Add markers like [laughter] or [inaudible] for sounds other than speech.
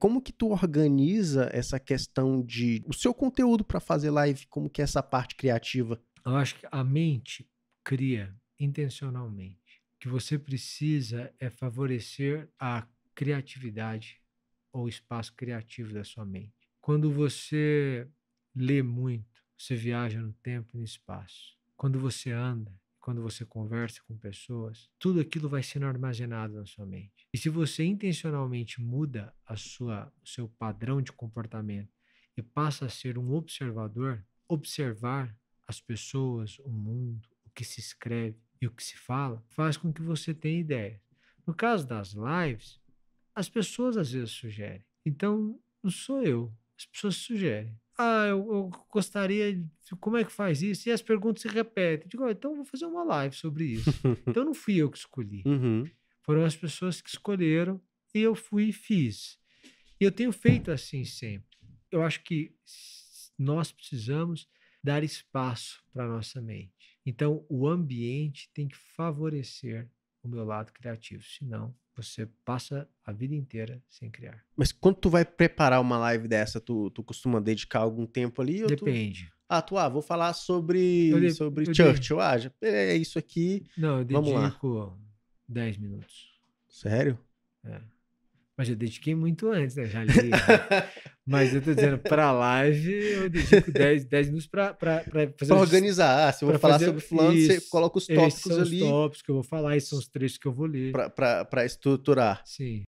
Como que tu organiza essa questão de o seu conteúdo para fazer live? Como que é essa parte criativa? Eu acho que a mente cria intencionalmente. O que você precisa é favorecer a criatividade ou espaço criativo da sua mente. Quando você lê muito, você viaja no tempo e no espaço. Quando você anda, quando você conversa com pessoas, tudo aquilo vai sendo armazenado na sua mente. E se você intencionalmente muda a sua, o seu padrão de comportamento e passa a ser um observador, observar as pessoas, o mundo, o que se escreve e o que se fala, faz com que você tenha ideias. No caso das lives, as pessoas às vezes sugerem. Então, não sou eu, as pessoas sugerem. Ah, eu, eu, gostaria. De, como é que faz isso? E as perguntas se repetem. Digo, então vou fazer uma live sobre isso. [laughs] então não fui eu que escolhi. Uhum. Foram as pessoas que escolheram e eu fui e fiz. E eu tenho feito assim sempre. Eu acho que nós precisamos dar espaço para nossa mente. Então, o ambiente tem que favorecer o meu lado criativo. Senão, você passa a vida inteira sem criar. Mas quando tu vai preparar uma live dessa, tu, tu costuma dedicar algum tempo ali? Depende. Tu... Ah, tu, ah, vou falar sobre, de... sobre eu Churchill. De... Ah, já... é isso aqui. Não, eu dedico Vamos lá. 10 minutos. Sério? É. Mas eu dediquei muito antes, né? Já [laughs] li. Né? Mas eu tô dizendo, pra live, eu dedico 10, [laughs] minutos pra, pra, pra fazer. Pra organizar. se eu vou falar sobre fulano, você coloca os tópicos esses são ali. Os tópicos que eu vou falar, esses são os trechos que eu vou ler. Pra, pra, pra estruturar. Sim.